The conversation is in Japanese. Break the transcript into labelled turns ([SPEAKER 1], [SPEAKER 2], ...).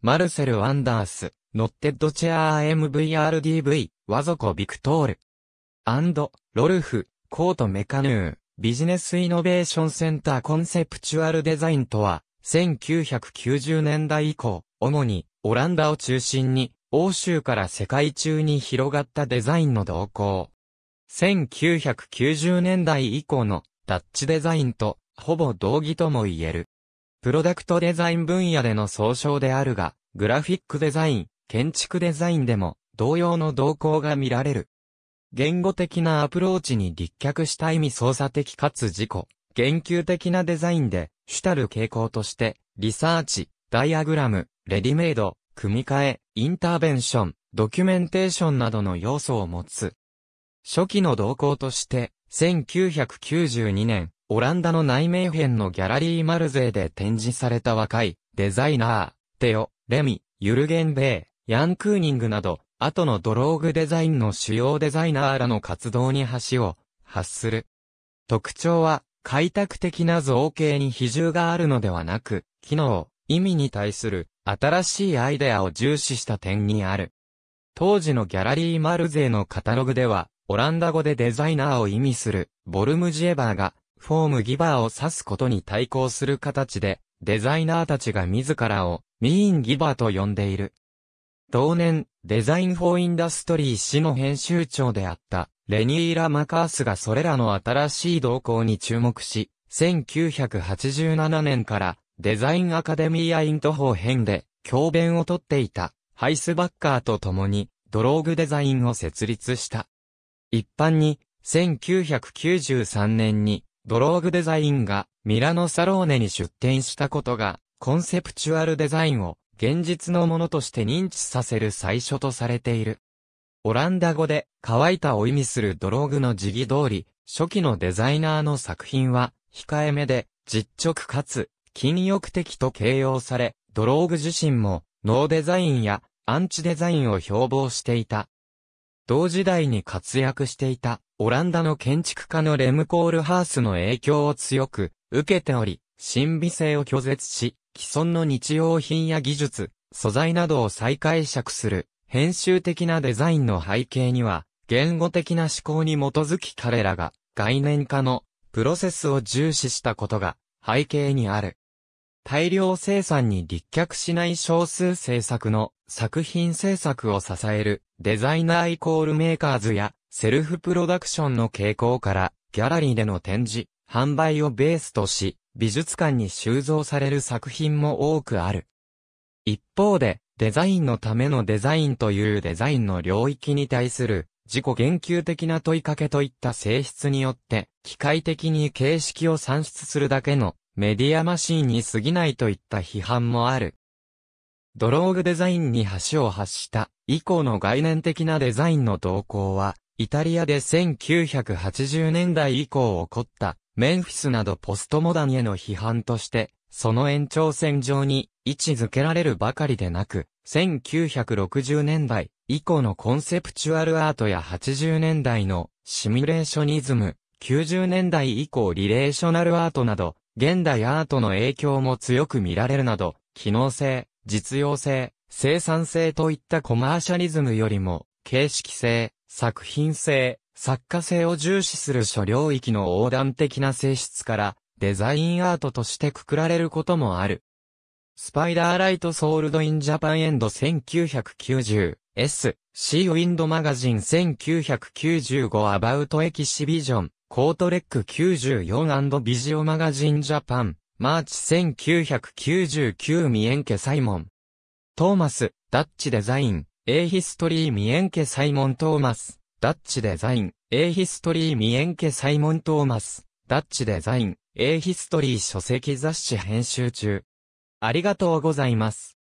[SPEAKER 1] マルセル・ワンダース、ノッテッドチェアー MVRDV、ワゾコ・ビクトール。アンド、ロルフ、コート・メカヌー、ビジネスイノベーションセンターコンセプチュアルデザインとは、1990年代以降、主に、オランダを中心に、欧州から世界中に広がったデザインの動向。1990年代以降の、ダッチデザインと、ほぼ同義とも言える。プロダクトデザイン分野での総称であるが、グラフィックデザイン、建築デザインでも同様の動向が見られる。言語的なアプローチに立脚した意味操作的かつ自己、言及的なデザインで、主たる傾向として、リサーチ、ダイアグラム、レディメイド、組み替え、インターベンション、ドキュメンテーションなどの要素を持つ。初期の動向として、1992年、オランダの内面編のギャラリーマルゼーで展示された若いデザイナー、テオ、レミ、ユルゲン・ベー、ヤン・クーニングなど、後のドローグデザインの主要デザイナーらの活動に橋を発する。特徴は、開拓的な造形に比重があるのではなく、機能、意味に対する新しいアイデアを重視した点にある。当時のギャラリーマルゼーのカタログでは、オランダ語でデザイナーを意味する、ボルムジエバーが、フォームギバーを指すことに対抗する形で、デザイナーたちが自らをミーンギバーと呼んでいる。同年、デザインフォーインダストリー誌の編集長であったレニーラ・マカースがそれらの新しい動向に注目し、1987年からデザインアカデミーアイント法編で教鞭をとっていたハイスバッカーと共にドローグデザインを設立した。一般に1993年にドローグデザインがミラノサローネに出展したことが、コンセプチュアルデザインを現実のものとして認知させる最初とされている。オランダ語で乾いたを意味するドローグの辞儀通り、初期のデザイナーの作品は、控えめで、実直かつ、禁欲的と形容され、ドローグ自身も、ノーデザインや、アンチデザインを標榜していた。同時代に活躍していたオランダの建築家のレムコールハースの影響を強く受けており、神秘性を拒絶し、既存の日用品や技術、素材などを再解釈する、編集的なデザインの背景には、言語的な思考に基づき彼らが概念化のプロセスを重視したことが背景にある。大量生産に立脚しない少数制作の作品制作を支えるデザイナーイコールメーカーズやセルフプロダクションの傾向からギャラリーでの展示、販売をベースとし美術館に収蔵される作品も多くある。一方でデザインのためのデザインというデザインの領域に対する自己言及的な問いかけといった性質によって機械的に形式を算出するだけのメディアマシーンに過ぎないといった批判もある。ドローグデザインに橋を発した以降の概念的なデザインの動向は、イタリアで1980年代以降起こったメンフィスなどポストモダンへの批判として、その延長線上に位置づけられるばかりでなく、1960年代以降のコンセプチュアルアートや80年代のシミュレーショニズム、90年代以降リレーショナルアートなど、現代アートの影響も強く見られるなど、機能性、実用性、生産性といったコマーシャリズムよりも、形式性、作品性、作家性を重視する諸領域の横断的な性質から、デザインアートとしてくくられることもある。スパイダーライトソールドインジャパンエンド 1990S、C ウィンドマガジン1995アバウトエキシビジョンコートレック 94& ビジオマガジンジャパン、マーチ1999ミエンケサイモン。トーマス、ダッチデザイン、A ヒストリーミエンケサイモントーマス、ダッチデザイン、A ヒストリーミエンケサイモントーマス、ダッチデザイン、A ヒストリー書籍雑誌編集中。ありがとうございます。